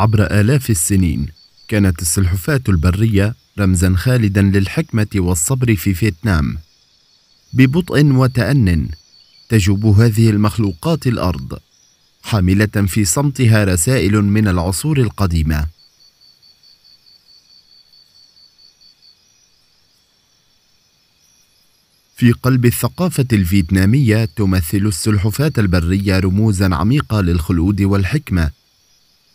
عبر آلاف السنين كانت السلحفاة البرية رمزا خالدا للحكمة والصبر في فيتنام ببطء وتأن تجوب هذه المخلوقات الأرض حاملة في صمتها رسائل من العصور القديمة في قلب الثقافة الفيتنامية تمثل السلحفاة البرية رموزا عميقة للخلود والحكمة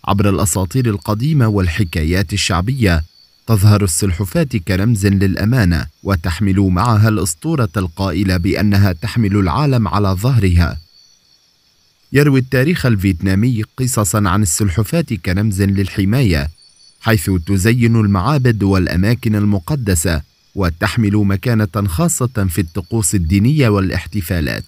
عبر الأساطير القديمة والحكايات الشعبية تظهر السلحفاة كرمز للأمانة وتحمل معها الأسطورة القائلة بأنها تحمل العالم على ظهرها يروي التاريخ الفيتنامي قصصا عن السلحفاة كرمز للحماية حيث تزين المعابد والأماكن المقدسة وتحمل مكانة خاصة في الطقوس الدينية والاحتفالات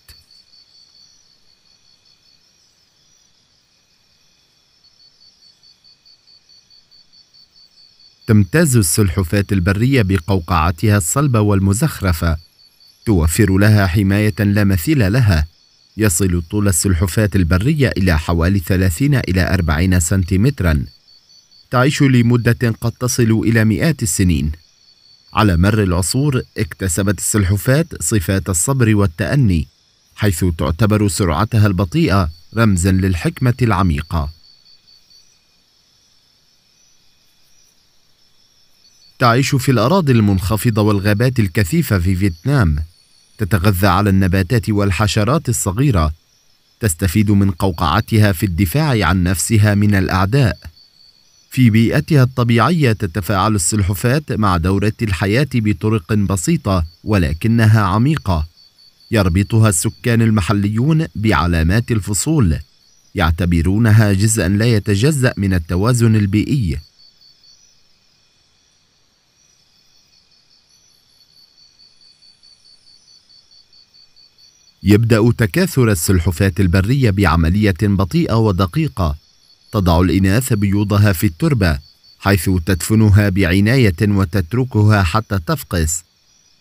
تمتاز السلحفاة البرية بقوقعتها الصلبة والمزخرفة توفر لها حماية لا مثيل لها يصل طول السلحفاة البرية إلى حوالي 30 إلى 40 سنتيمترا تعيش لمدة قد تصل إلى مئات السنين على مر العصور اكتسبت السلحفاة صفات الصبر والتأني حيث تعتبر سرعتها البطيئة رمزا للحكمة العميقة تعيش في الأراضي المنخفضة والغابات الكثيفة في فيتنام تتغذى على النباتات والحشرات الصغيرة تستفيد من قوقعتها في الدفاع عن نفسها من الأعداء في بيئتها الطبيعية تتفاعل السلحفاة مع دورة الحياة بطرق بسيطة ولكنها عميقة يربطها السكان المحليون بعلامات الفصول يعتبرونها جزءا لا يتجزأ من التوازن البيئي يبدأ تكاثر السلحفاة البرية بعملية بطيئة ودقيقة تضع الإناث بيوضها في التربة حيث تدفنها بعناية وتتركها حتى تفقس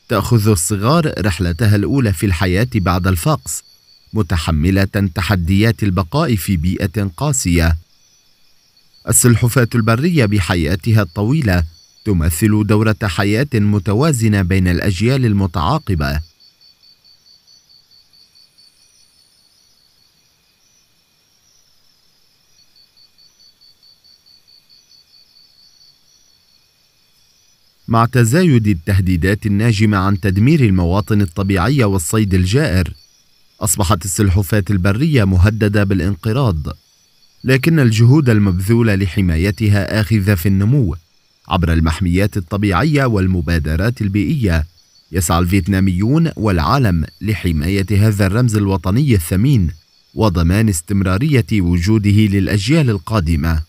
تأخذ الصغار رحلتها الأولى في الحياة بعد الفقس متحملة تحديات البقاء في بيئة قاسية السلحفاة البرية بحياتها الطويلة تمثل دورة حياة متوازنة بين الأجيال المتعاقبة مع تزايد التهديدات الناجمة عن تدمير المواطن الطبيعية والصيد الجائر أصبحت السلحفاة البرية مهددة بالانقراض لكن الجهود المبذولة لحمايتها آخذة في النمو عبر المحميات الطبيعية والمبادرات البيئية يسعى الفيتناميون والعالم لحماية هذا الرمز الوطني الثمين وضمان استمرارية وجوده للأجيال القادمة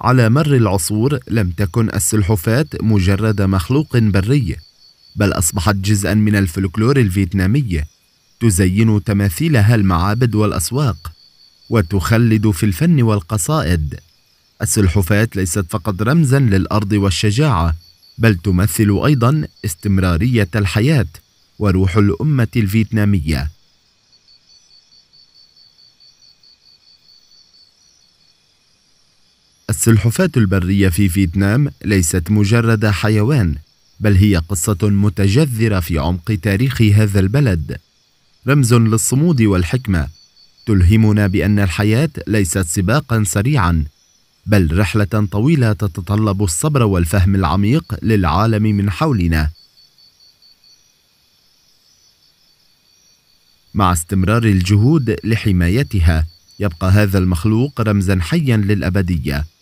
على مر العصور لم تكن السلحفاة مجرد مخلوق بري بل أصبحت جزءا من الفلكلور الفيتنامي تزين تماثيلها المعابد والأسواق وتخلد في الفن والقصائد السلحفاة ليست فقط رمزا للأرض والشجاعة بل تمثل أيضا استمرارية الحياة وروح الأمة الفيتنامية السلحفاة البرية في فيتنام ليست مجرد حيوان بل هي قصة متجذرة في عمق تاريخ هذا البلد رمز للصمود والحكمة تلهمنا بأن الحياة ليست سباقا سريعا بل رحلة طويلة تتطلب الصبر والفهم العميق للعالم من حولنا مع استمرار الجهود لحمايتها يبقى هذا المخلوق رمزا حيا للأبدية